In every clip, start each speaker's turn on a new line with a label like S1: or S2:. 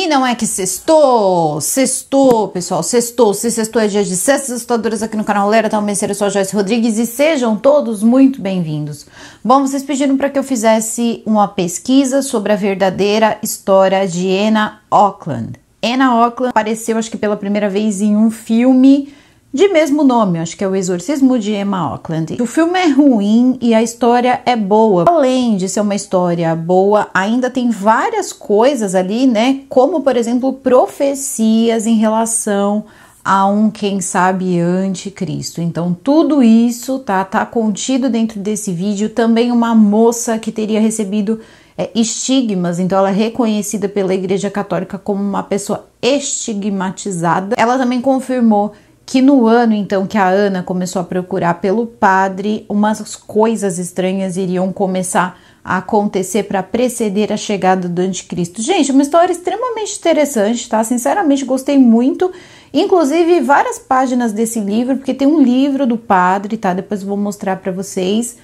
S1: E não é que sextou, sextou, pessoal, sextou, se sextou é dia de sextas assustadoras aqui no canal Lera, tal tá eu sou a Joyce Rodrigues e sejam todos muito bem-vindos. Bom, vocês pediram para que eu fizesse uma pesquisa sobre a verdadeira história de Anna Auckland. Anna Auckland apareceu, acho que pela primeira vez, em um filme de mesmo nome, acho que é O Exorcismo de Emma Auckland. O filme é ruim e a história é boa. Além de ser uma história boa, ainda tem várias coisas ali, né? Como, por exemplo, profecias em relação a um quem sabe anticristo. Então tudo isso tá tá contido dentro desse vídeo. Também uma moça que teria recebido é, estigmas, então ela é reconhecida pela Igreja Católica como uma pessoa estigmatizada. Ela também confirmou que no ano então que a Ana começou a procurar pelo padre, umas coisas estranhas iriam começar a acontecer para preceder a chegada do anticristo. Gente, uma história extremamente interessante, tá? Sinceramente gostei muito. Inclusive várias páginas desse livro, porque tem um livro do padre, tá? Depois vou mostrar para vocês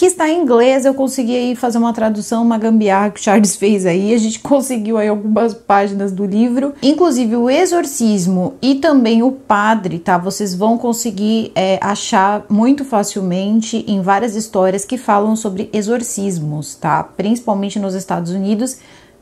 S1: que está em inglês. Eu consegui aí fazer uma tradução, uma gambiarra que o Charles fez aí. A gente conseguiu aí algumas páginas do livro, inclusive o exorcismo e também o padre, tá? Vocês vão conseguir é, achar muito facilmente em várias histórias que falam sobre exorcismos, tá? Principalmente nos Estados Unidos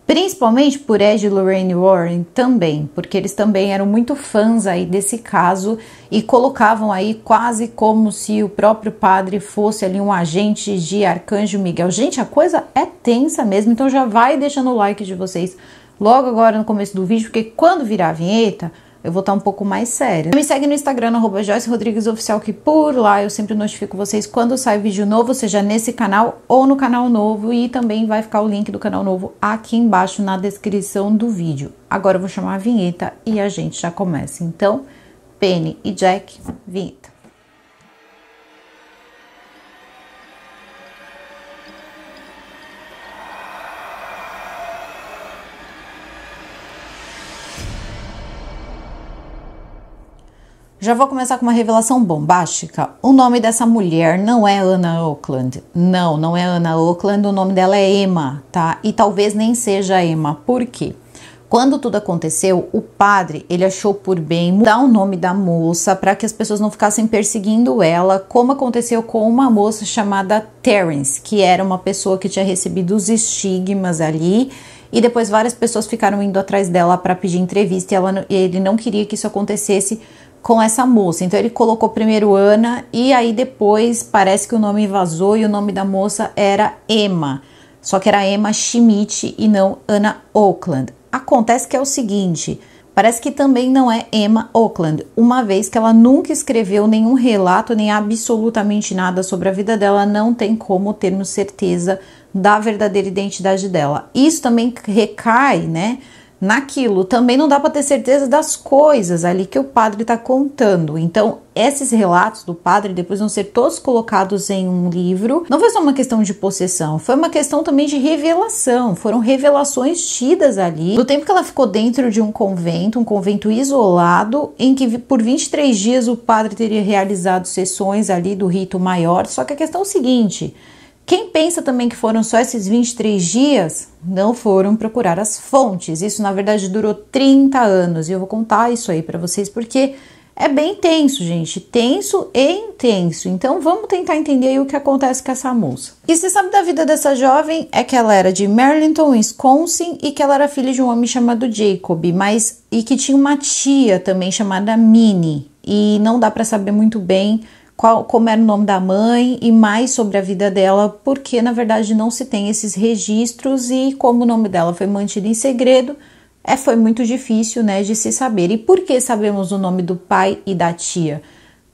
S1: principalmente por Ed e Lorraine Warren também, porque eles também eram muito fãs aí desse caso e colocavam aí quase como se o próprio padre fosse ali um agente de Arcanjo Miguel. Gente, a coisa é tensa mesmo, então já vai deixando o like de vocês logo agora no começo do vídeo, porque quando virar a vinheta, eu vou estar um pouco mais séria. Me segue no Instagram, arroba Joyce Rodrigues Oficial, que por lá eu sempre notifico vocês quando sai vídeo novo, seja nesse canal ou no canal novo, e também vai ficar o link do canal novo aqui embaixo na descrição do vídeo. Agora eu vou chamar a vinheta e a gente já começa. Então, Penny e Jack, vinheta. Já vou começar com uma revelação bombástica. O nome dessa mulher não é Anna Oakland. Não, não é Anna Oakland, o nome dela é Emma, tá? E talvez nem seja Emma. Por quê? Quando tudo aconteceu, o padre ele achou por bem mudar o nome da moça para que as pessoas não ficassem perseguindo ela, como aconteceu com uma moça chamada Terence, que era uma pessoa que tinha recebido os estigmas ali. E depois várias pessoas ficaram indo atrás dela para pedir entrevista e ela, ele não queria que isso acontecesse com essa moça. Então ele colocou primeiro Ana e aí depois parece que o nome vazou e o nome da moça era Emma. Só que era Emma Schmidt e não Ana Oakland. Acontece que é o seguinte, parece que também não é Emma Oakland, uma vez que ela nunca escreveu nenhum relato nem absolutamente nada sobre a vida dela, não tem como termos certeza da verdadeira identidade dela. Isso também recai, né, naquilo. Também não dá para ter certeza das coisas ali que o padre está contando. Então, esses relatos do padre depois vão ser todos colocados em um livro. Não foi só uma questão de possessão, foi uma questão também de revelação. Foram revelações tidas ali. No tempo que ela ficou dentro de um convento, um convento isolado, em que por 23 dias o padre teria realizado sessões ali do rito maior. Só que a questão é o seguinte: quem pensa também que foram só esses 23 dias, não foram procurar as fontes. Isso na verdade durou 30 anos e eu vou contar isso aí para vocês porque é bem tenso, gente, tenso e intenso. Então vamos tentar entender o que acontece com essa moça. E se sabe da vida dessa jovem é que ela era de Merlinton, Wisconsin e que ela era filha de um homem chamado Jacob, mas e que tinha uma tia também chamada Minnie e não dá para saber muito bem qual, como era o nome da mãe e mais sobre a vida dela, porque na verdade não se tem esses registros e como o nome dela foi mantido em segredo, é, foi muito difícil né, de se saber. E por que sabemos o nome do pai e da tia?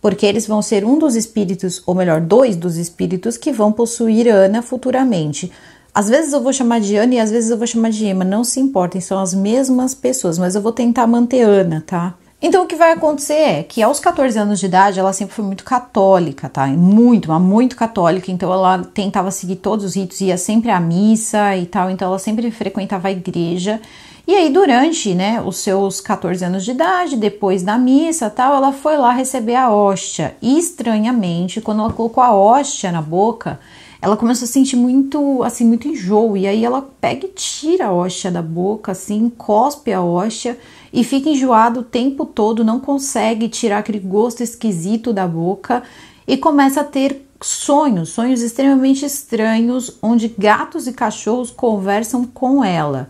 S1: Porque eles vão ser um dos espíritos, ou melhor, dois dos espíritos que vão possuir Ana futuramente. Às vezes eu vou chamar de Ana e às vezes eu vou chamar de Emma, não se importem, são as mesmas pessoas, mas eu vou tentar manter Ana, tá? Então o que vai acontecer é que aos 14 anos de idade ela sempre foi muito católica, tá? Muito, mas muito católica, então ela tentava seguir todos os ritos, ia sempre à missa e tal, então ela sempre frequentava a igreja. E aí durante, né, os seus 14 anos de idade, depois da missa, tal, ela foi lá receber a hóstia. E estranhamente, quando ela colocou a hóstia na boca, ela começou a sentir muito, assim, muito enjoo. E aí ela pega e tira a hóstia da boca, assim, cospe a hóstia e fica enjoada o tempo todo, não consegue tirar aquele gosto esquisito da boca e começa a ter sonhos, sonhos extremamente estranhos, onde gatos e cachorros conversam com ela.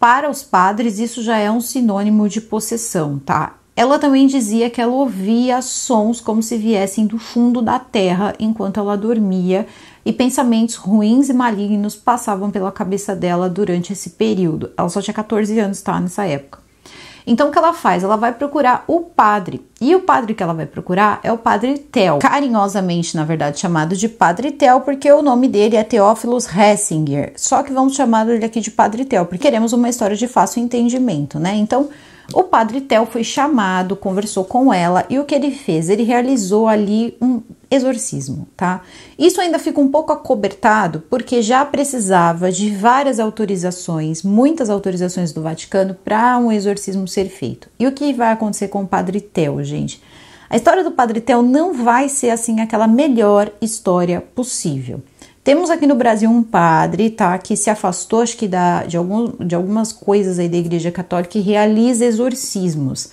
S1: Para os padres, isso já é um sinônimo de possessão, tá? Ela também dizia que ela ouvia sons como se viessem do fundo da terra enquanto ela dormia, e pensamentos ruins e malignos passavam pela cabeça dela durante esse período. Ela só tinha 14 anos, tá? Nessa época. Então o que ela faz? Ela vai procurar o padre. E o padre que ela vai procurar é o padre Tel, carinhosamente, na verdade, chamado de Padre Tel, porque o nome dele é Teófilos Hessinger. Só que vamos chamar ele aqui de Padre Tel, porque queremos uma história de fácil entendimento, né? Então, o padre Tel foi chamado, conversou com ela e o que ele fez? Ele realizou ali um exorcismo, tá? Isso ainda fica um pouco acobertado porque já precisava de várias autorizações, muitas autorizações do Vaticano para um exorcismo ser feito. E o que vai acontecer com o padre Tel, gente? A história do padre Tel não vai ser assim aquela melhor história possível. Temos aqui no Brasil um padre, tá, que se afastou, acho que da, de, algum, de algumas coisas aí da Igreja Católica e realiza exorcismos.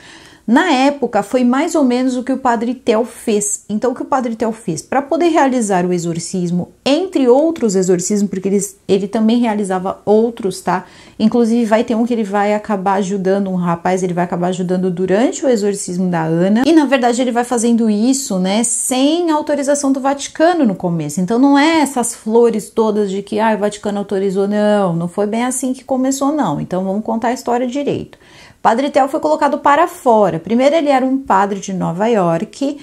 S1: Na época, foi mais ou menos o que o Padre Tel fez. Então, o que o Padre Tel fez? Para poder realizar o exorcismo, entre outros exorcismos, porque ele, ele também realizava outros, tá? Inclusive, vai ter um que ele vai acabar ajudando um rapaz, ele vai acabar ajudando durante o exorcismo da Ana. E, na verdade, ele vai fazendo isso, né, sem autorização do Vaticano no começo. Então, não é essas flores todas de que, ah, o Vaticano autorizou. Não, não foi bem assim que começou, não. Então, vamos contar a história direito. Padre Tel foi colocado para fora. Primeiro, ele era um padre de Nova York.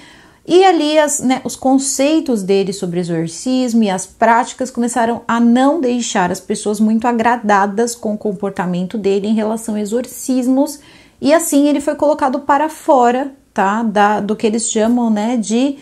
S1: E ali as, né, os conceitos dele sobre exorcismo e as práticas começaram a não deixar as pessoas muito agradadas com o comportamento dele em relação a exorcismos, e assim ele foi colocado para fora, tá, da, do que eles chamam, né, de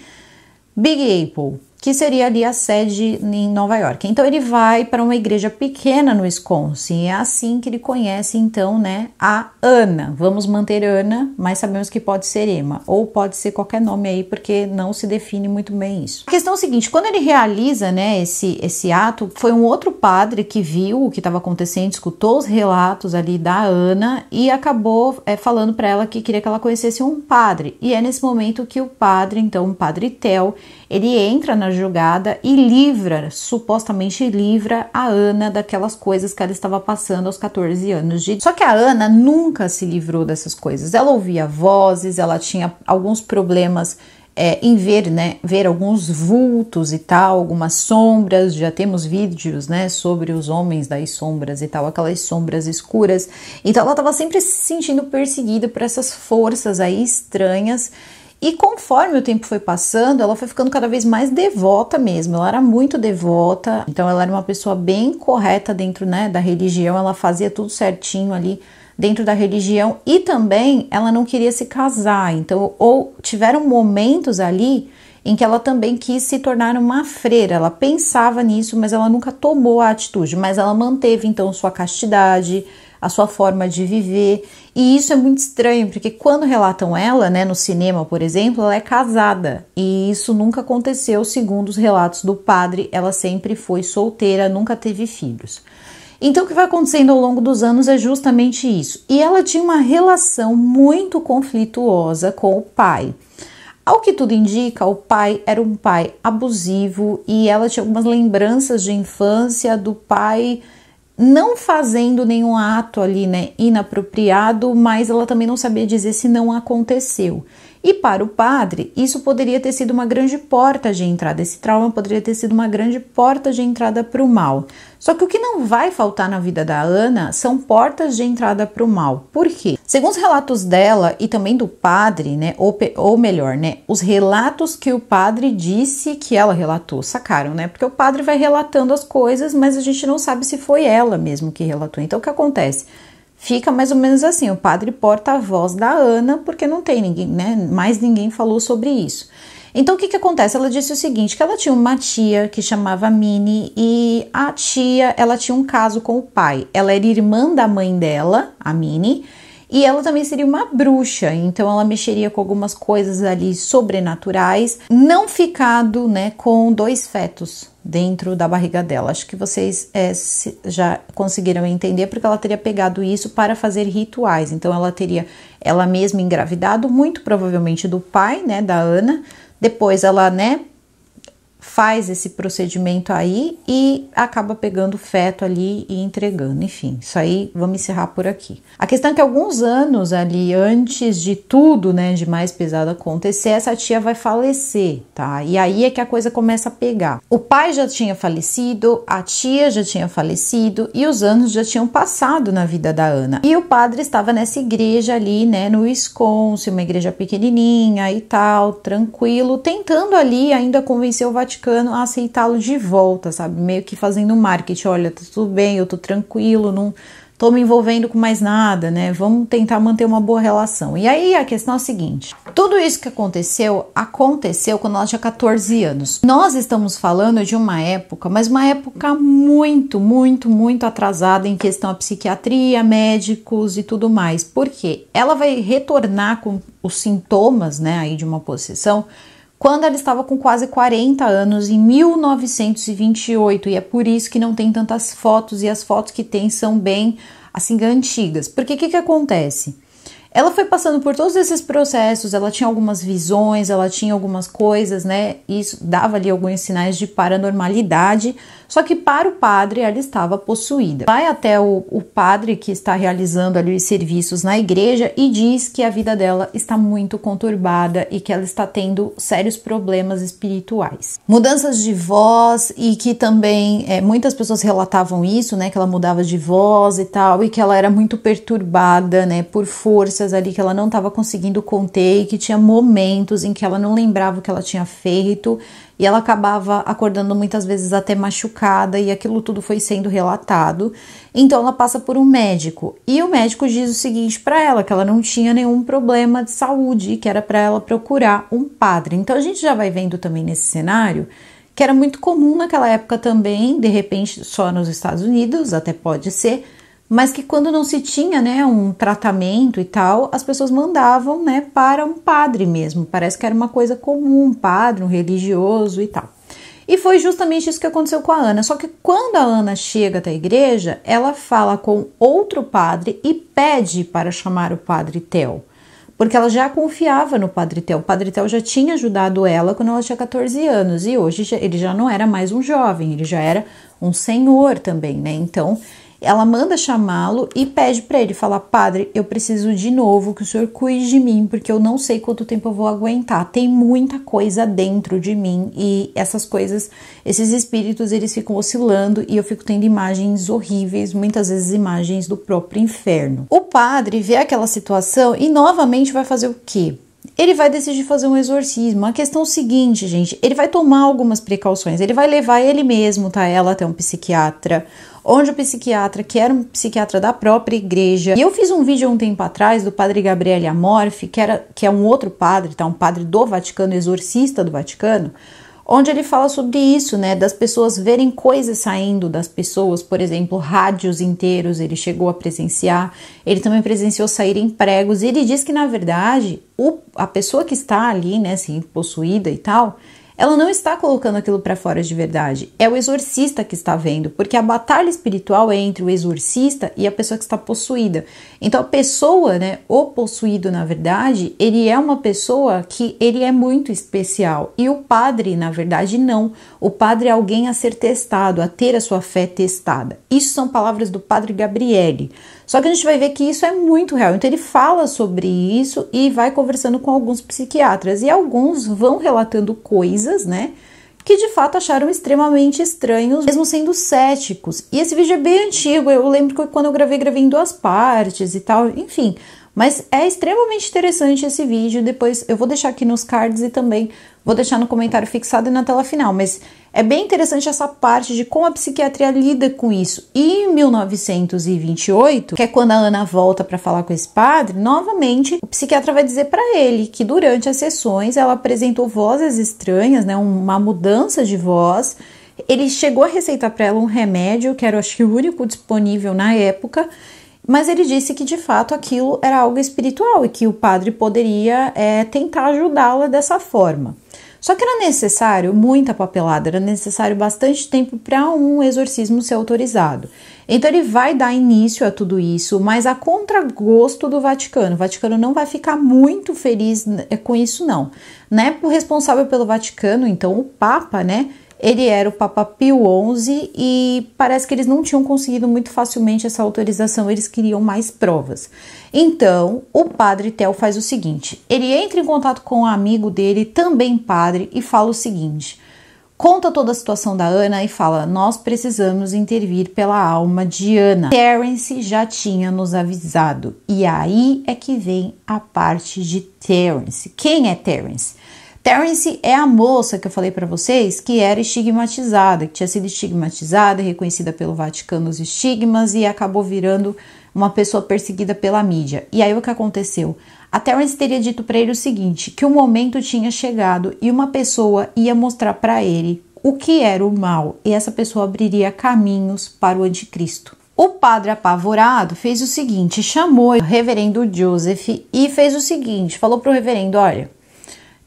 S1: Big Apple que seria ali a sede em Nova York. Então ele vai para uma igreja pequena no Wisconsin, é assim que ele conhece então, né, a Ana. Vamos manter Ana, mas sabemos que pode ser Emma ou pode ser qualquer nome aí, porque não se define muito bem isso. A questão é a seguinte, quando ele realiza, né, esse esse ato, foi um outro padre que viu o que estava acontecendo, escutou os relatos ali da Ana e acabou é, falando para ela que queria que ela conhecesse um padre. E é nesse momento que o padre, então, o padre Tel, ele entra na julgada e livra, supostamente livra a Ana daquelas coisas que ela estava passando aos 14 anos de. Só que a Ana nunca se livrou dessas coisas. Ela ouvia vozes, ela tinha alguns problemas é, em ver, né, ver alguns vultos e tal, algumas sombras, já temos vídeos, né, sobre os homens das sombras e tal, aquelas sombras escuras. Então ela estava sempre se sentindo perseguida por essas forças aí estranhas e conforme o tempo foi passando, ela foi ficando cada vez mais devota mesmo. Ela era muito devota, então ela era uma pessoa bem correta dentro né, da religião, ela fazia tudo certinho ali dentro da religião e também ela não queria se casar. Então, ou tiveram momentos ali em que ela também quis se tornar uma freira. Ela pensava nisso, mas ela nunca tomou a atitude, mas ela manteve então sua castidade, a sua forma de viver. E isso é muito estranho, porque quando relatam ela, né, no cinema, por exemplo, ela é casada. E isso nunca aconteceu, segundo os relatos do padre, ela sempre foi solteira, nunca teve filhos. Então, o que vai acontecendo ao longo dos anos é justamente isso. E ela tinha uma relação muito conflituosa com o pai. Ao que tudo indica, o pai era um pai abusivo e ela tinha algumas lembranças de infância do pai não fazendo nenhum ato ali, né, inapropriado, mas ela também não sabia dizer se não aconteceu. E para o padre, isso poderia ter sido uma grande porta de entrada, esse trauma poderia ter sido uma grande porta de entrada para o mal. Só que o que não vai faltar na vida da Ana são portas de entrada para o mal. Por quê? Segundo os relatos dela e também do padre, né, ou, ou melhor, né, os relatos que o padre disse que ela relatou, sacaram, né? Porque o padre vai relatando as coisas, mas a gente não sabe se foi ela mesmo que relatou. Então o que acontece? Fica mais ou menos assim, o padre porta-voz da Ana, porque não tem ninguém, né? Mais ninguém falou sobre isso. Então o que, que acontece? Ela disse o seguinte: que ela tinha uma tia que chamava Minnie e a tia ela tinha um caso com o pai. Ela era irmã da mãe dela, a Minnie, e ela também seria uma bruxa, então ela mexeria com algumas coisas ali sobrenaturais, não ficado, né, com dois fetos dentro da barriga dela. Acho que vocês é, já conseguiram entender porque ela teria pegado isso para fazer rituais. Então ela teria ela mesma engravidado, muito provavelmente do pai, né, da Ana. Depois ela, né, faz esse procedimento aí e acaba pegando o feto ali e entregando. Enfim, isso aí vamos encerrar por aqui. A questão é que alguns anos ali antes de tudo, né, de mais pesado acontecer, essa tia vai falecer, tá? E aí é que a coisa começa a pegar. O pai já tinha falecido, a tia já tinha falecido e os anos já tinham passado na vida da Ana. E o padre estava nessa igreja ali, né, no esconce uma igreja pequenininha e tal, tranquilo, tentando ali ainda convencer o Vaticano Vaticano a aceitá-lo de volta, sabe? Meio que fazendo marketing, olha, tá tudo bem, eu tô tranquilo, não tô me envolvendo com mais nada, né? Vamos tentar manter uma boa relação. E aí a questão é a seguinte: tudo isso que aconteceu aconteceu quando ela tinha 14 anos. Nós estamos falando de uma época, mas uma época muito, muito, muito atrasada em questão a psiquiatria, médicos e tudo mais. Porque ela vai retornar com os sintomas, né, aí de uma possessão quando ela estava com quase 40 anos, em 1928, e é por isso que não tem tantas fotos, e as fotos que tem são bem assim antigas. Porque o que, que acontece? Ela foi passando por todos esses processos, ela tinha algumas visões, ela tinha algumas coisas, né? Isso dava ali alguns sinais de paranormalidade, só que para o padre ela estava possuída. Vai até o, o padre que está realizando ali os serviços na igreja e diz que a vida dela está muito conturbada e que ela está tendo sérios problemas espirituais. Mudanças de voz e que também é, muitas pessoas relatavam isso, né? Que ela mudava de voz e tal, e que ela era muito perturbada, né? Por força ali que ela não estava conseguindo conter e que tinha momentos em que ela não lembrava o que ela tinha feito e ela acabava acordando muitas vezes até machucada e aquilo tudo foi sendo relatado. Então ela passa por um médico e o médico diz o seguinte para ela que ela não tinha nenhum problema de saúde e que era para ela procurar um padre. Então a gente já vai vendo também nesse cenário que era muito comum naquela época também, de repente só nos Estados Unidos, até pode ser mas que quando não se tinha, né, um tratamento e tal, as pessoas mandavam, né, para um padre mesmo. Parece que era uma coisa comum, um padre, um religioso e tal. E foi justamente isso que aconteceu com a Ana. Só que quando a Ana chega da igreja, ela fala com outro padre e pede para chamar o padre Tel, porque ela já confiava no padre Tel. O padre Tel já tinha ajudado ela quando ela tinha 14 anos e hoje ele já não era mais um jovem, ele já era um senhor também, né? Então ela manda chamá-lo e pede para ele falar: Padre, eu preciso de novo que o senhor cuide de mim, porque eu não sei quanto tempo eu vou aguentar. Tem muita coisa dentro de mim e essas coisas, esses espíritos, eles ficam oscilando e eu fico tendo imagens horríveis, muitas vezes imagens do próprio inferno. O padre vê aquela situação e novamente vai fazer o quê? ele vai decidir fazer um exorcismo. A questão é o seguinte, gente, ele vai tomar algumas precauções, ele vai levar ele mesmo, tá? Ela até um psiquiatra onde o psiquiatra, que era um psiquiatra da própria igreja, e eu fiz um vídeo um tempo atrás do padre Gabriele Amorfi, que, era, que é um outro padre, tá? Um padre do Vaticano, exorcista do Vaticano, onde ele fala sobre isso, né, das pessoas verem coisas saindo das pessoas, por exemplo, rádios inteiros, ele chegou a presenciar, ele também presenciou saírem pregos, e ele diz que na verdade, o, a pessoa que está ali, né, assim, possuída e tal, ela não está colocando aquilo para fora de verdade. É o exorcista que está vendo, porque a batalha espiritual é entre o exorcista e a pessoa que está possuída. Então a pessoa, né, o possuído na verdade, ele é uma pessoa que ele é muito especial e o padre, na verdade, não o padre é alguém a ser testado, a ter a sua fé testada. Isso são palavras do padre Gabriele. Só que a gente vai ver que isso é muito real. Então ele fala sobre isso e vai conversando com alguns psiquiatras e alguns vão relatando coisas, né? que de fato acharam extremamente estranhos, mesmo sendo céticos. E esse vídeo é bem antigo, eu lembro que quando eu gravei, gravei em duas partes e tal, enfim. Mas é extremamente interessante esse vídeo, depois eu vou deixar aqui nos cards e também Vou deixar no comentário fixado e na tela final, mas é bem interessante essa parte de como a psiquiatria lida com isso. E em 1928, que é quando a Ana volta para falar com esse padre, novamente o psiquiatra vai dizer para ele que durante as sessões ela apresentou vozes estranhas, né, uma mudança de voz. Ele chegou a receitar para ela um remédio, que era acho que o único disponível na época, mas ele disse que de fato aquilo era algo espiritual e que o padre poderia é, tentar ajudá-la dessa forma. Só que era necessário muita papelada, era necessário bastante tempo para um exorcismo ser autorizado. Então ele vai dar início a tudo isso, mas a contragosto do Vaticano. O Vaticano não vai ficar muito feliz né, com isso não, né? O responsável pelo Vaticano, então o Papa, né? Ele era o Papa Pio XI e parece que eles não tinham conseguido muito facilmente essa autorização, eles queriam mais provas. Então, o padre Tel faz o seguinte: ele entra em contato com um amigo dele, também padre, e fala o seguinte: conta toda a situação da Ana e fala: Nós precisamos intervir pela alma de Ana. Terence já tinha nos avisado. E aí é que vem a parte de Terence. Quem é Terence? Terence é a moça que eu falei para vocês que era estigmatizada, que tinha sido estigmatizada, reconhecida pelo Vaticano os estigmas e acabou virando uma pessoa perseguida pela mídia. E aí o que aconteceu? A Terence teria dito para ele o seguinte, que o momento tinha chegado e uma pessoa ia mostrar para ele o que era o mal e essa pessoa abriria caminhos para o anticristo. O padre apavorado fez o seguinte, chamou o reverendo Joseph e fez o seguinte, falou para o reverendo, olha,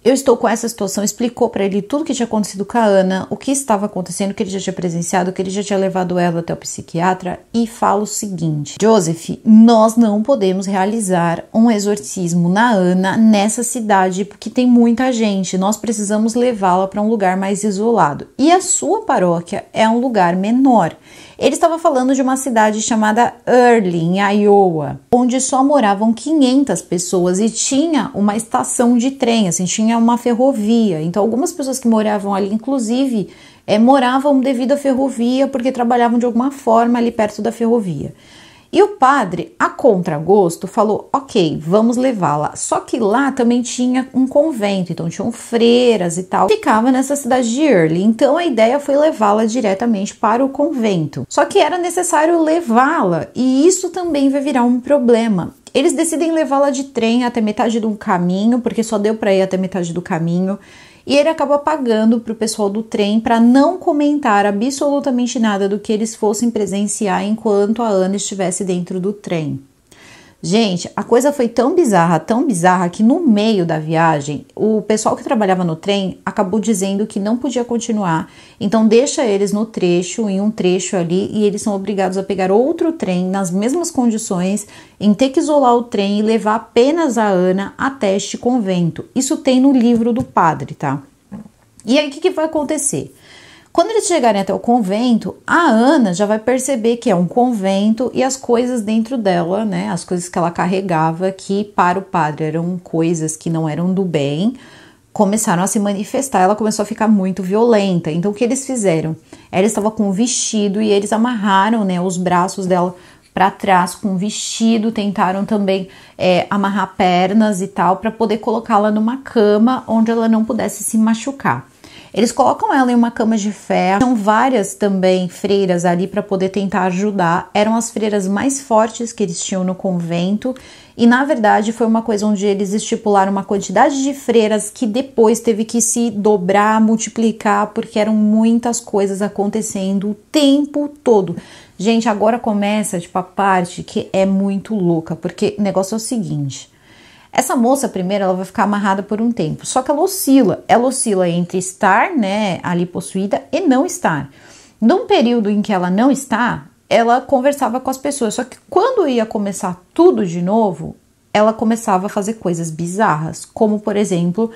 S1: eu estou com essa situação, explicou para ele tudo o que tinha acontecido com a Ana, o que estava acontecendo, que ele já tinha presenciado, que ele já tinha levado ela até o psiquiatra e fala o seguinte: Joseph, nós não podemos realizar um exorcismo na Ana nessa cidade porque tem muita gente, nós precisamos levá-la para um lugar mais isolado. E a sua paróquia é um lugar menor. Ele estava falando de uma cidade chamada Early, em Iowa, onde só moravam 500 pessoas e tinha uma estação de trem, assim, tinha uma ferrovia. Então, algumas pessoas que moravam ali, inclusive, é, moravam devido à ferrovia porque trabalhavam de alguma forma ali perto da ferrovia. E o padre, a contragosto, falou: ok, vamos levá-la. Só que lá também tinha um convento, então tinham freiras e tal. Ficava nessa cidade de Early, então a ideia foi levá-la diretamente para o convento. Só que era necessário levá-la, e isso também vai virar um problema. Eles decidem levá-la de trem até metade de um caminho, porque só deu para ir até metade do caminho. E ele acaba pagando para o pessoal do trem para não comentar absolutamente nada do que eles fossem presenciar enquanto a Ana estivesse dentro do trem. Gente, a coisa foi tão bizarra, tão bizarra, que no meio da viagem, o pessoal que trabalhava no trem acabou dizendo que não podia continuar. Então, deixa eles no trecho, em um trecho ali, e eles são obrigados a pegar outro trem nas mesmas condições, em ter que isolar o trem e levar apenas a Ana até este convento. Isso tem no livro do padre, tá? E aí, o que, que vai acontecer? Quando eles chegarem até o convento, a Ana já vai perceber que é um convento e as coisas dentro dela, né? As coisas que ela carregava, que para o padre eram coisas que não eram do bem, começaram a se manifestar, ela começou a ficar muito violenta. Então, o que eles fizeram? Ela estava com um vestido e eles amarraram né, os braços dela para trás com um vestido, tentaram também é, amarrar pernas e tal, para poder colocá-la numa cama onde ela não pudesse se machucar. Eles colocam ela em uma cama de ferro. São várias também freiras ali para poder tentar ajudar. Eram as freiras mais fortes que eles tinham no convento. E na verdade foi uma coisa onde eles estipularam uma quantidade de freiras que depois teve que se dobrar, multiplicar, porque eram muitas coisas acontecendo o tempo todo. Gente, agora começa tipo a parte que é muito louca, porque o negócio é o seguinte. Essa moça primeiro ela vai ficar amarrada por um tempo, só que ela oscila, ela oscila entre estar, né, ali possuída e não estar. Num período em que ela não está, ela conversava com as pessoas, só que quando ia começar tudo de novo, ela começava a fazer coisas bizarras, como por exemplo,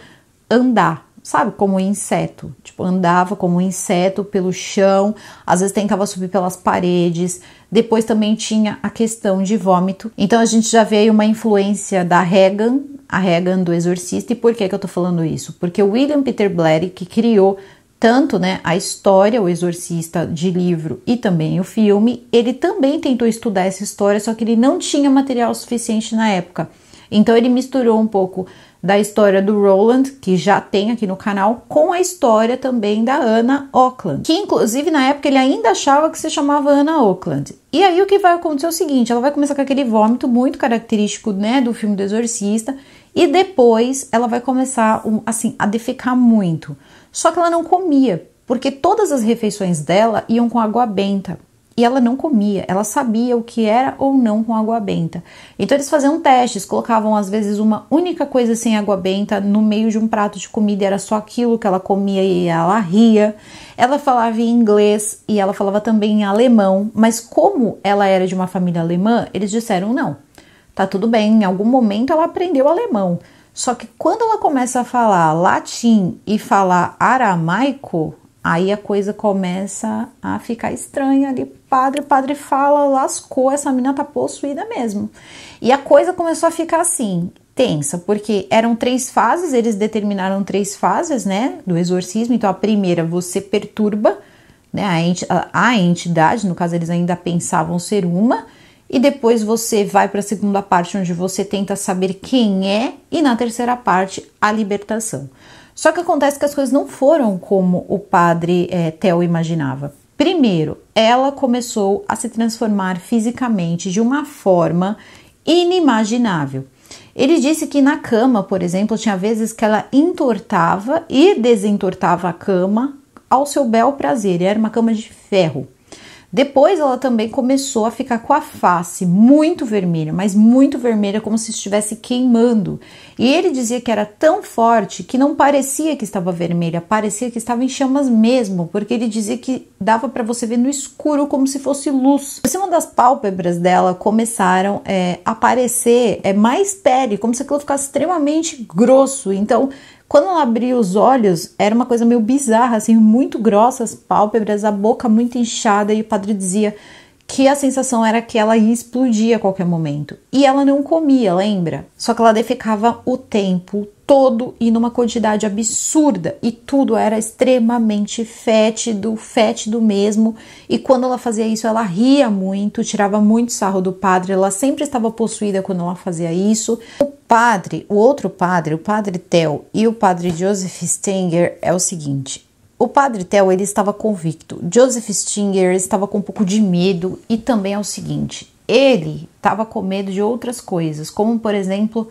S1: andar sabe, como um inseto. Tipo, andava como um inseto pelo chão, às vezes tentava subir pelas paredes. Depois também tinha a questão de vômito. Então a gente já veio uma influência da Regan, a Regan do Exorcista. E por que, que eu tô falando isso? Porque William Peter Blatty, que criou tanto né, a história, o exorcista de livro e também o filme, ele também tentou estudar essa história, só que ele não tinha material suficiente na época. Então ele misturou um pouco da história do Roland, que já tem aqui no canal, com a história também da Anna Oakland, que inclusive na época ele ainda achava que se chamava Anna Oakland. E aí o que vai acontecer é o seguinte, ela vai começar com aquele vômito muito característico, né, do filme do Exorcista, e depois ela vai começar assim a defecar muito. Só que ela não comia, porque todas as refeições dela iam com água benta e ela não comia, ela sabia o que era ou não com água benta. Então eles faziam testes, colocavam às vezes uma única coisa sem água benta no meio de um prato de comida, era só aquilo que ela comia e ela ria. Ela falava em inglês e ela falava também em alemão, mas como ela era de uma família alemã, eles disseram não. Tá tudo bem, em algum momento ela aprendeu alemão. Só que quando ela começa a falar latim e falar aramaico, aí a coisa começa a ficar estranha ali padre, o padre fala, lascou, essa menina tá possuída mesmo. E a coisa começou a ficar assim, tensa, porque eram três fases, eles determinaram três fases, né, do exorcismo. Então a primeira, você perturba, né, a, ent a, a entidade, no caso eles ainda pensavam ser uma, e depois você vai para a segunda parte onde você tenta saber quem é e na terceira parte a libertação. Só que acontece que as coisas não foram como o padre é, Theo imaginava. Primeiro, ela começou a se transformar fisicamente de uma forma inimaginável. Ele disse que na cama, por exemplo, tinha vezes que ela entortava e desentortava a cama ao seu bel prazer. Era uma cama de ferro. Depois ela também começou a ficar com a face muito vermelha, mas muito vermelha, como se estivesse queimando. E ele dizia que era tão forte que não parecia que estava vermelha, parecia que estava em chamas mesmo, porque ele dizia que dava para você ver no escuro como se fosse luz. Por cima das pálpebras dela começaram é, a aparecer é, mais pele, como se aquilo ficasse extremamente grosso. Então, quando ela abria os olhos, era uma coisa meio bizarra, assim, muito grossas pálpebras, a boca muito inchada, e o padre dizia que a sensação era que ela ia explodir a qualquer momento. E ela não comia, lembra? Só que ela defecava o tempo todo e numa quantidade absurda, e tudo era extremamente fétido, fétido mesmo. E quando ela fazia isso, ela ria muito, tirava muito sarro do padre, ela sempre estava possuída quando ela fazia isso. O padre, o outro padre, o padre Tel e o padre Joseph Stenger é o seguinte. O padre Tel ele estava convicto, Joseph Stinger estava com um pouco de medo e também é o seguinte, ele estava com medo de outras coisas, como por exemplo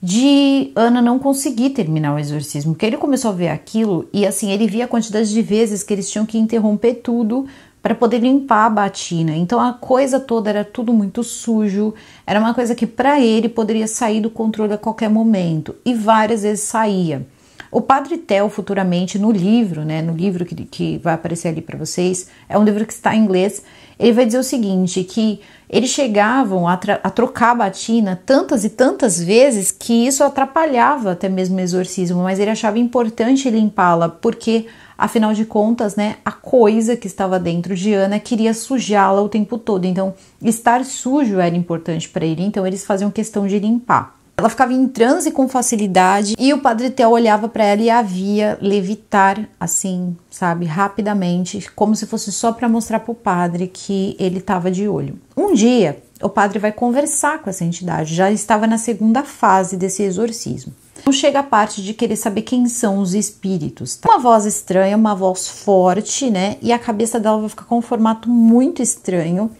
S1: de Ana não conseguir terminar o exorcismo, que ele começou a ver aquilo e assim ele via a quantidade de vezes que eles tinham que interromper tudo para poder limpar a batina. Então a coisa toda era tudo muito sujo, era uma coisa que para ele poderia sair do controle a qualquer momento e várias vezes saía. O Padre Tel, futuramente, no livro, né, no livro que, que vai aparecer ali para vocês, é um livro que está em inglês, ele vai dizer o seguinte, que eles chegavam a, a, trocar a batina tantas e tantas vezes que isso atrapalhava até mesmo o exorcismo, mas ele achava importante limpá-la, porque Afinal de contas, né, a coisa que estava dentro de Ana queria sujá-la o tempo todo. Então, estar sujo era importante para ele, então eles faziam questão de limpar. Ela ficava em transe com facilidade e o Padre Theo olhava para ela e a via levitar assim, sabe, rapidamente, como se fosse só para mostrar para o padre que ele estava de olho. Um dia, o padre vai conversar com essa entidade, já estava na segunda fase desse exorcismo não chega a parte de querer saber quem são os espíritos. Tá? Uma voz estranha, uma voz forte, né? E a cabeça dela vai ficar com um formato muito estranho.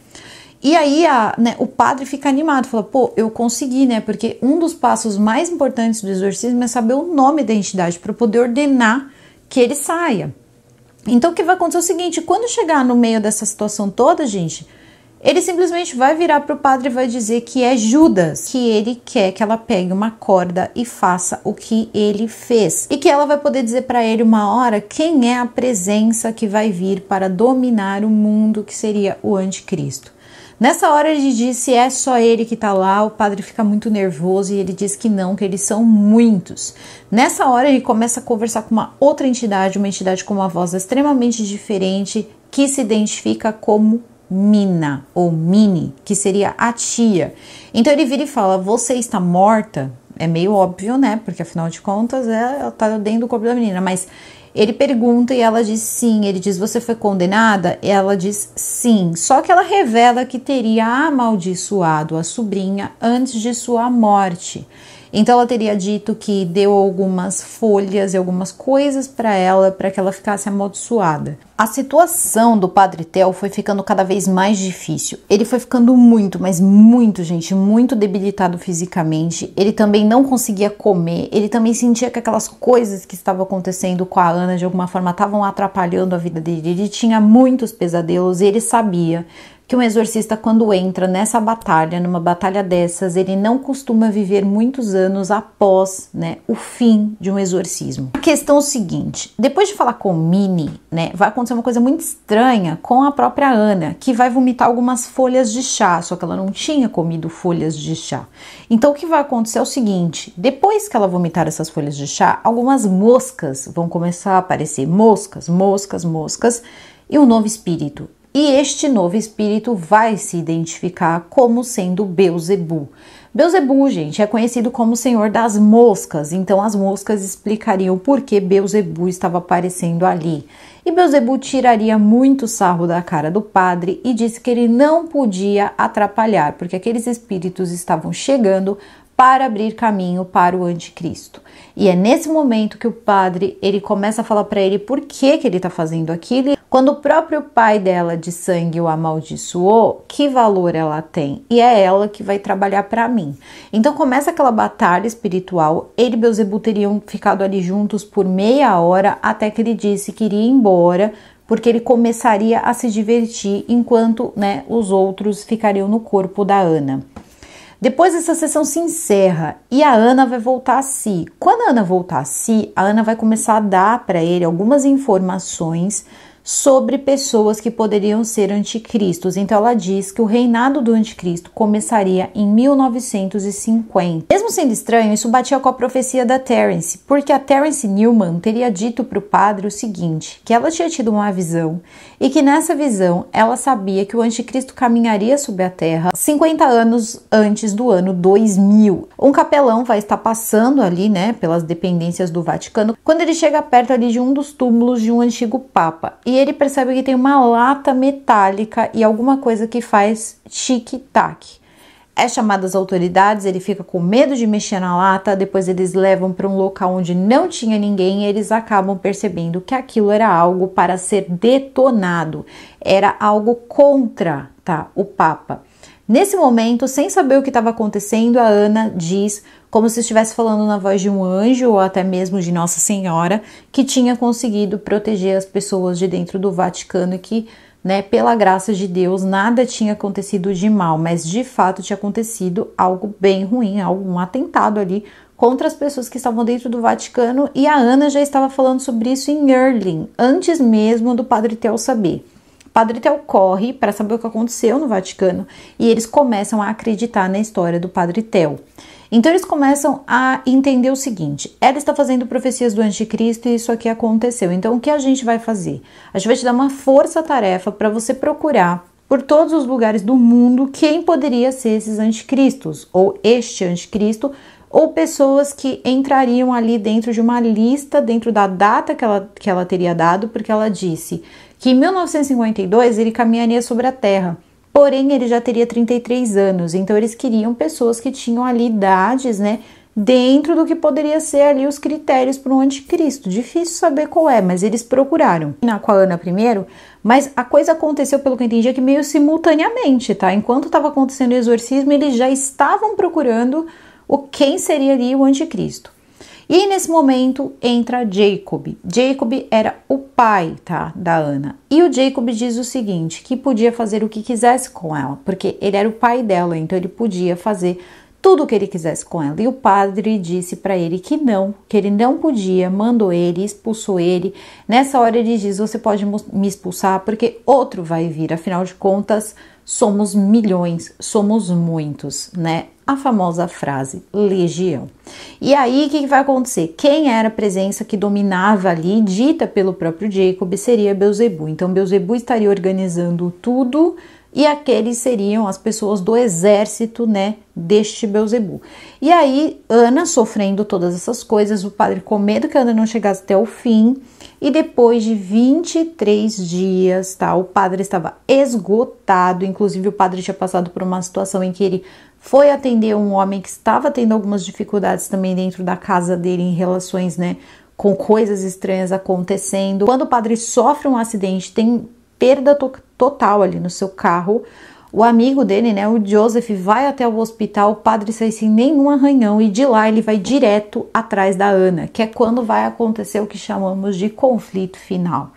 S1: E aí a, né, o padre fica animado, fala, pô, eu consegui, né? Porque um dos passos mais importantes do exorcismo é saber o nome da entidade para poder ordenar que ele saia. Então o que vai acontecer é o seguinte: quando chegar no meio dessa situação toda, gente, ele simplesmente vai virar para o padre e vai dizer que é Judas, que ele quer que ela pegue uma corda e faça o que ele fez. E que ela vai poder dizer para ele uma hora quem é a presença que vai vir para dominar o mundo, que seria o anticristo. Nessa hora ele diz se é só ele que está lá, o padre fica muito nervoso e ele diz que não, que eles são muitos. Nessa hora ele começa a conversar com uma outra entidade, uma entidade com uma voz extremamente diferente que se identifica como mina ou mini, que seria a tia. Então ele vira e fala: Você está morta? É meio óbvio, né? Porque afinal de contas é, ela tá dentro do corpo da menina. Mas ele pergunta e ela diz sim. Ele diz: Você foi condenada? E ela diz sim. Só que ela revela que teria amaldiçoado a sobrinha antes de sua morte. Então ela teria dito que deu algumas folhas e algumas coisas para ela para que ela ficasse amaldiçoada. A situação do Padre Tel foi ficando cada vez mais difícil. Ele foi ficando muito, mas muito, gente, muito debilitado fisicamente. Ele também não conseguia comer, ele também sentia que aquelas coisas que estavam acontecendo com a Ana de alguma forma estavam atrapalhando a vida dele. Ele tinha muitos pesadelos e ele sabia que um exorcista, quando entra nessa batalha, numa batalha dessas, ele não costuma viver muitos anos após né, o fim de um exorcismo. A questão é o seguinte: depois de falar com o Minnie, né, vai acontecer uma coisa muito estranha com a própria Ana, que vai vomitar algumas folhas de chá, só que ela não tinha comido folhas de chá. Então o que vai acontecer é o seguinte: depois que ela vomitar essas folhas de chá, algumas moscas vão começar a aparecer moscas, moscas, moscas e um novo espírito. E este novo espírito vai se identificar como sendo Beuzebu. Beuzebu, gente, é conhecido como senhor das moscas, então as moscas explicariam por que Beuzebu estava aparecendo ali. E Beuzebu tiraria muito sarro da cara do padre e disse que ele não podia atrapalhar, porque aqueles espíritos estavam chegando para abrir caminho para o anticristo. E é nesse momento que o padre, ele começa a falar para ele por que que ele está fazendo aquilo. Quando o próprio pai dela de sangue o amaldiçoou, que valor ela tem? E é ela que vai trabalhar para mim. Então começa aquela batalha espiritual. Ele e Beuzebu teriam ficado ali juntos por meia hora até que ele disse que iria embora porque ele começaria a se divertir enquanto né, os outros ficariam no corpo da Ana. Depois essa sessão se encerra e a Ana vai voltar a si. Quando a Ana voltar a si, a Ana vai começar a dar para ele algumas informações sobre pessoas que poderiam ser anticristos. Então ela diz que o reinado do anticristo começaria em 1950. Mesmo sendo estranho, isso batia com a profecia da Terence, porque a Terence Newman teria dito para o padre o seguinte, que ela tinha tido uma visão e que nessa visão ela sabia que o anticristo caminharia sobre a terra 50 anos antes do ano 2000. Um capelão vai estar passando ali, né, pelas dependências do Vaticano, quando ele chega perto ali de um dos túmulos de um antigo papa. E ele percebe que tem uma lata metálica e alguma coisa que faz tic-tac. É chamado as autoridades, ele fica com medo de mexer na lata, depois eles levam para um local onde não tinha ninguém e eles acabam percebendo que aquilo era algo para ser detonado, era algo contra tá, o Papa. Nesse momento, sem saber o que estava acontecendo, a Ana diz, como se estivesse falando na voz de um anjo ou até mesmo de Nossa Senhora, que tinha conseguido proteger as pessoas de dentro do Vaticano e que, né, pela graça de Deus, nada tinha acontecido de mal, mas de fato tinha acontecido algo bem ruim, algum atentado ali contra as pessoas que estavam dentro do Vaticano e a Ana já estava falando sobre isso em Erling, antes mesmo do Padre Tel saber. Padre Tel corre para saber o que aconteceu no Vaticano e eles começam a acreditar na história do Padre Tel. Então eles começam a entender o seguinte: ela está fazendo profecias do anticristo e isso aqui aconteceu. Então o que a gente vai fazer? A gente vai te dar uma força-tarefa para você procurar por todos os lugares do mundo quem poderia ser esses anticristos ou este anticristo ou pessoas que entrariam ali dentro de uma lista, dentro da data que ela, que ela teria dado, porque ela disse que em 1952 ele caminharia sobre a Terra. Porém, ele já teria 33 anos, então eles queriam pessoas que tinham ali idades, né? Dentro do que poderia ser ali os critérios para o anticristo. Difícil saber qual é, mas eles procuraram. Na qual Ana primeiro, mas a coisa aconteceu, pelo que eu entendi, é que meio simultaneamente, tá? Enquanto estava acontecendo o exorcismo, eles já estavam procurando o quem seria ali o anticristo. E nesse momento entra Jacob. Jacob era o pai, tá, da Ana. E o Jacob diz o seguinte, que podia fazer o que quisesse com ela, porque ele era o pai dela, então ele podia fazer tudo o que ele quisesse com ela. E o padre disse para ele que não, que ele não podia, mandou ele, expulsou ele. Nessa hora ele diz: Você pode me expulsar porque outro vai vir, afinal de contas, somos milhões, somos muitos, né? A famosa frase legião. E aí o que, que vai acontecer? Quem era a presença que dominava ali, dita pelo próprio Jacob, seria Beuzebu. Então Beuzebu estaria organizando tudo e aqueles seriam as pessoas do exército, né, deste Beuzebu. E aí Ana sofrendo todas essas coisas, o padre com medo que Ana não chegasse até o fim, e depois de 23 dias, tá? O padre estava esgotado, inclusive o padre tinha passado por uma situação em que ele foi atender um homem que estava tendo algumas dificuldades também dentro da casa dele em relações, né, com coisas estranhas acontecendo. Quando o padre sofre um acidente, tem perda to total ali no seu carro. O amigo dele, né, o Joseph, vai até o hospital O Padre Sei sem nenhum arranhão e de lá ele vai direto atrás da Ana, que é quando vai acontecer o que chamamos de conflito final.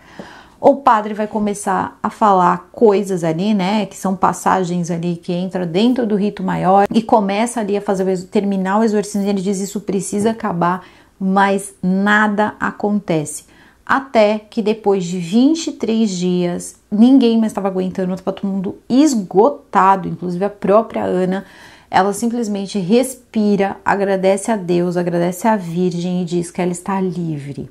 S1: O padre vai começar a falar coisas ali, né, que são passagens ali que entra dentro do rito maior e começa ali a fazer terminar o exorcismo. Ele diz isso precisa acabar, mas nada acontece até que depois de 23 dias ninguém mais estava aguentando, estava todo mundo esgotado, inclusive a própria Ana. Ela simplesmente respira, agradece a Deus, agradece a Virgem e diz que ela está livre.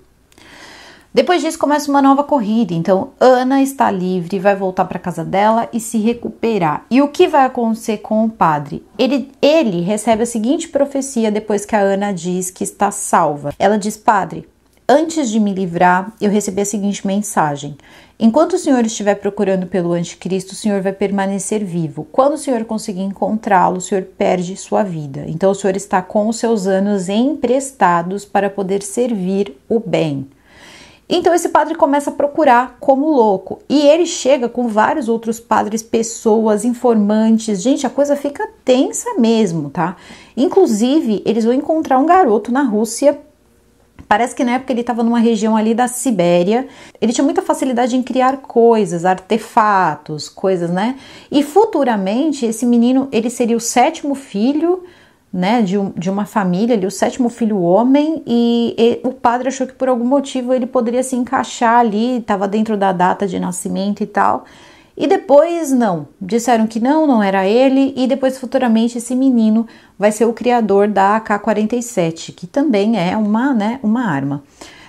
S1: Depois disso começa uma nova corrida. Então, Ana está livre, vai voltar para casa dela e se recuperar. E o que vai acontecer com o padre? Ele, ele recebe a seguinte profecia depois que a Ana diz que está salva. Ela diz: Padre, Antes de me livrar, eu recebi a seguinte mensagem: Enquanto o senhor estiver procurando pelo anticristo, o senhor vai permanecer vivo. Quando o senhor conseguir encontrá-lo, o senhor perde sua vida. Então o senhor está com os seus anos emprestados para poder servir o bem. Então esse padre começa a procurar como louco e ele chega com vários outros padres, pessoas, informantes. Gente, a coisa fica tensa mesmo, tá? Inclusive, eles vão encontrar um garoto na Rússia Parece que na época ele estava numa região ali da Sibéria. Ele tinha muita facilidade em criar coisas, artefatos, coisas, né? E futuramente esse menino ele seria o sétimo filho né, de, um, de, uma família, ali, o sétimo filho homem, e, e, o padre achou que por algum motivo ele poderia se encaixar ali, estava dentro da data de nascimento e tal. E depois não, disseram que não, não era ele, e depois futuramente esse menino vai ser o criador da AK-47, que também é uma, né, uma arma.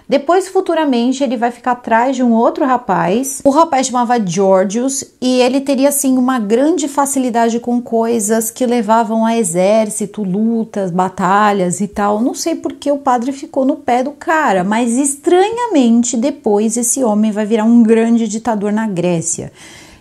S1: Depois, futuramente, ele vai ficar atrás de um outro rapaz. O rapaz chamava Georgius e ele teria, assim, uma grande facilidade com coisas que levavam a exército, lutas, batalhas e tal. Não sei porque o padre ficou no pé do cara, mas estranhamente, depois, esse homem vai virar um grande ditador na Grécia.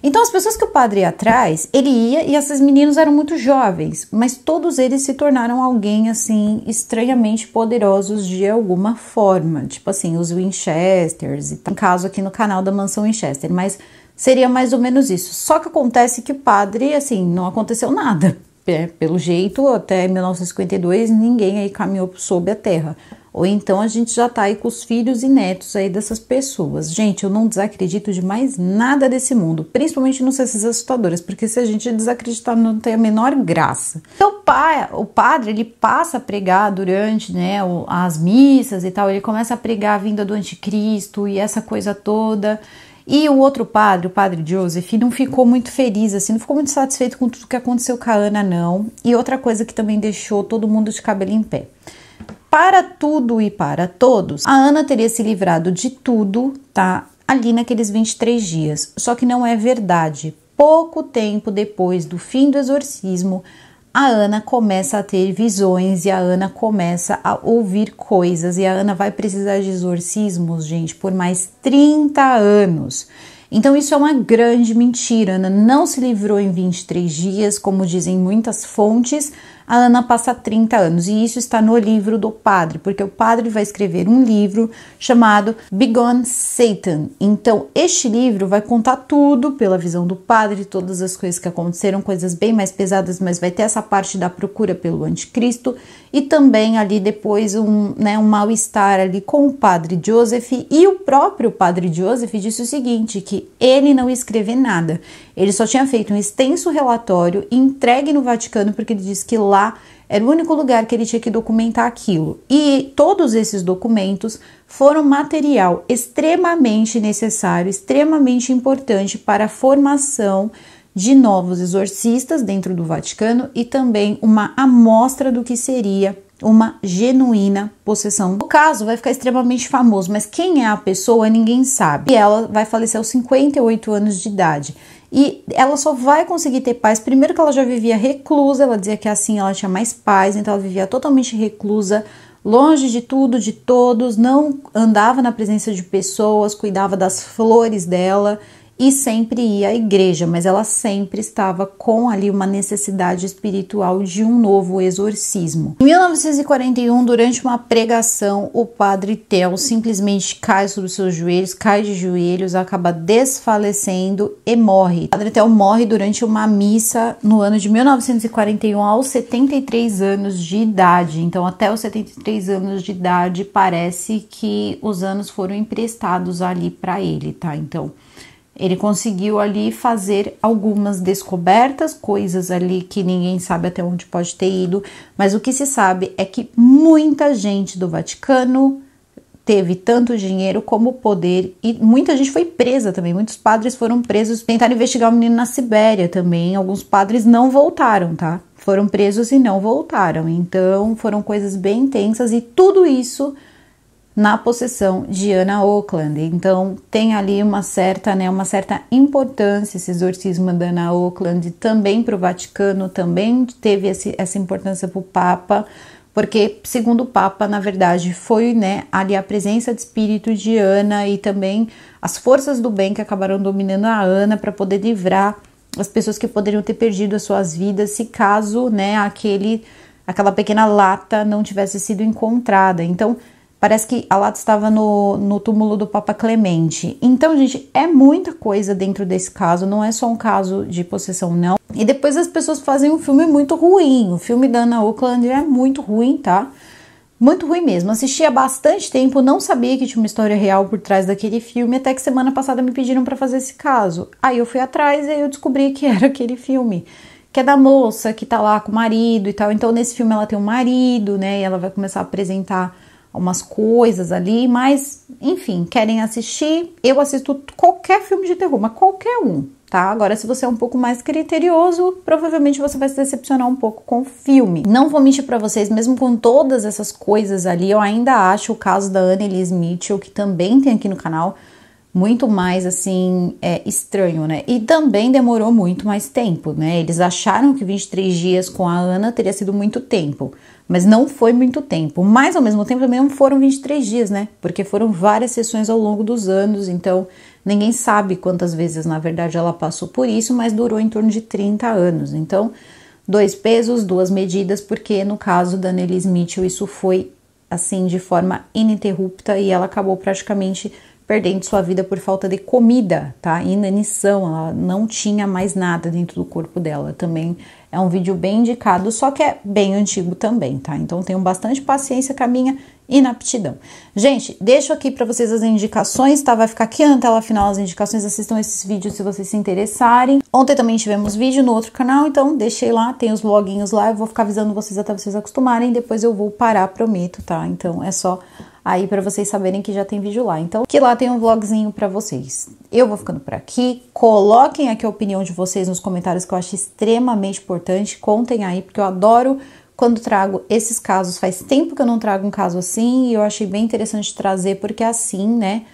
S1: Então, as pessoas que o padre ia atrás, ele ia e esses meninos eram muito jovens, mas todos eles se tornaram alguém assim estranhamente poderosos de alguma forma, tipo assim, os Winchesters e tal. Um caso aqui no canal da mansão Winchester, mas seria mais ou menos isso. Só que acontece que o padre, assim, não aconteceu nada. É, pelo jeito, até 1952, ninguém aí caminhou sob a terra. Ou então a gente já tá aí com os filhos e netos aí dessas pessoas. Gente, eu não desacredito de mais nada desse mundo, principalmente notícias assustadoras, porque se a gente desacreditar não tem a menor graça. Então o, pai, o padre, ele passa a pregar durante, né, as missas e tal, ele começa a pregar a vinda do anticristo e essa coisa toda. E o outro padre, o padre Joseph, não ficou muito feliz, assim, não ficou muito satisfeito com tudo que aconteceu com a Ana, não. E outra coisa que também deixou todo mundo de cabelo em pé para tudo e para todos, a Ana teria se livrado de tudo, tá? Ali naqueles 23 dias. Só que não é verdade. Pouco tempo depois do fim do exorcismo, a Ana começa a ter visões e a Ana começa a ouvir coisas. E a Ana vai precisar de exorcismos, gente, por mais 30 anos. Então, isso é uma grande mentira. Ana não se livrou em 23 dias, como dizem muitas fontes, a Ana passa 30 anos e isso está no livro do padre, porque o padre vai escrever um livro chamado Begone Satan. Então, este livro vai contar tudo pela visão do padre, todas as coisas que aconteceram, coisas bem mais pesadas, mas vai ter essa parte da procura pelo anticristo e também ali depois um, né, um mal-estar ali com o padre Joseph. E o próprio padre Joseph disse o seguinte: que ele não escreveu nada, ele só tinha feito um extenso relatório entregue no Vaticano, porque ele disse que lá era o único lugar que ele tinha que documentar aquilo. E todos esses documentos foram material extremamente necessário, extremamente importante para a formação de novos exorcistas dentro do Vaticano e também uma amostra do que seria uma genuína possessão. O caso vai ficar extremamente famoso, mas quem é a pessoa ninguém sabe. E ela vai falecer aos 58 anos de idade. E ela só vai conseguir ter paz, primeiro que ela já vivia reclusa, ela dizia que assim ela tinha mais paz, então ela vivia totalmente reclusa, longe de tudo, de todos, não andava na presença de pessoas, cuidava das flores dela, e sempre ia à igreja, mas ela sempre estava com ali uma necessidade espiritual de um novo exorcismo. Em 1941, durante uma pregação, o padre Tel simplesmente cai sobre seus joelhos, cai de joelhos, acaba desfalecendo e morre. O padre Tel morre durante uma missa no ano de 1941 aos 73 anos de idade. Então, até os 73 anos de idade, parece que os anos foram emprestados ali para ele, tá? Então, ele conseguiu ali fazer algumas descobertas, coisas ali que ninguém sabe até onde pode ter ido, mas o que se sabe é que muita gente do Vaticano teve tanto dinheiro como poder e muita gente foi presa também. Muitos padres foram presos. Tentaram investigar o menino na Sibéria também. Alguns padres não voltaram, tá? Foram presos e não voltaram. Então foram coisas bem intensas e tudo isso na possessão de Anna Oakland. Então tem ali uma certa, né, uma certa importância esse exorcismo da Anna Oakland também para o Vaticano, também teve esse, essa importância para o Papa, porque segundo o Papa, na verdade, foi né, ali a presença de espírito de Ana e também as forças do bem que acabaram dominando a Ana para poder livrar as pessoas que poderiam ter perdido as suas vidas se caso né, aquele aquela pequena lata não tivesse sido encontrada. Então, Parece que a lata estava no, no túmulo do Papa Clemente. Então, gente, é muita coisa dentro desse caso, não é só um caso de possessão, não. E depois as pessoas fazem um filme muito ruim. O filme da Ana Oakland é muito ruim, tá? Muito ruim mesmo. Assisti há bastante tempo, não sabia que tinha uma história real por trás daquele filme, até que semana passada me pediram para fazer esse caso. Aí eu fui atrás e eu descobri que era aquele filme. Que é da moça que tá lá com o marido e tal. Então, nesse filme, ela tem um marido, né? E ela vai começar a apresentar umas coisas ali, mas enfim, querem assistir, eu assisto qualquer filme de terror, mas qualquer um, tá? Agora, se você é um pouco mais criterioso, provavelmente você vai se decepcionar um pouco com o filme. Não vou mentir para vocês, mesmo com todas essas coisas ali, eu ainda acho o caso da Annelise Mitchell, que também tem aqui no canal, muito mais assim é, estranho, né? E também demorou muito mais tempo, né? Eles acharam que 23 dias com a Ana teria sido muito tempo mas não foi muito tempo. Mas ao mesmo tempo também não foram 23 dias, né? Porque foram várias sessões ao longo dos anos, então ninguém sabe quantas vezes na verdade ela passou por isso, mas durou em torno de 30 anos. Então, dois pesos, duas medidas, porque no caso da Annelise Mitchell isso foi assim de forma ininterrupta e ela acabou praticamente perdendo sua vida por falta de comida, tá? Inanição, ela não tinha mais nada dentro do corpo dela. Também é um vídeo bem indicado, só que é bem antigo também, tá? Então tenham bastante paciência com a minha inaptidão. Gente, deixo aqui para vocês as indicações, tá? Vai ficar aqui na tela final as indicações, assistam esses vídeos se vocês se interessarem. Ontem também tivemos vídeo no outro canal, então deixei lá, tem os loginhos lá, eu vou ficar avisando vocês até vocês acostumarem, depois eu vou parar, prometo, tá? Então é só aí para vocês saberem que já tem vídeo lá. Então, que lá tem um vlogzinho para vocês. Eu vou ficando por aqui. Coloquem aqui a opinião de vocês nos comentários que eu acho extremamente importante. Contem aí, porque eu adoro quando trago esses casos. Faz tempo que eu não trago um caso assim e eu achei bem interessante trazer, porque assim, né,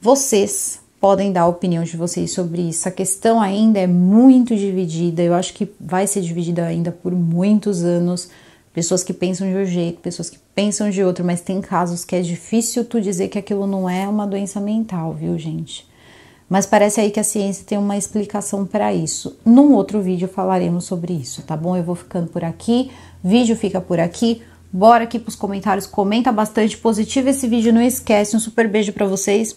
S1: vocês podem dar a opinião de vocês sobre isso. A questão ainda é muito dividida, eu acho que vai ser dividida ainda por muitos anos pessoas que pensam de um jeito, pessoas que pensam de outro, mas tem casos que é difícil tu dizer que aquilo não é uma doença mental, viu, gente? Mas parece aí que a ciência tem uma explicação para isso. Num outro vídeo falaremos sobre isso, tá bom? Eu vou ficando por aqui, vídeo fica por aqui. Bora aqui para os comentários, comenta bastante positivo esse vídeo, não esquece. Um super beijo para vocês.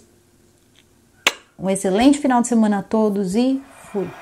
S1: Um excelente final de semana a todos e fui.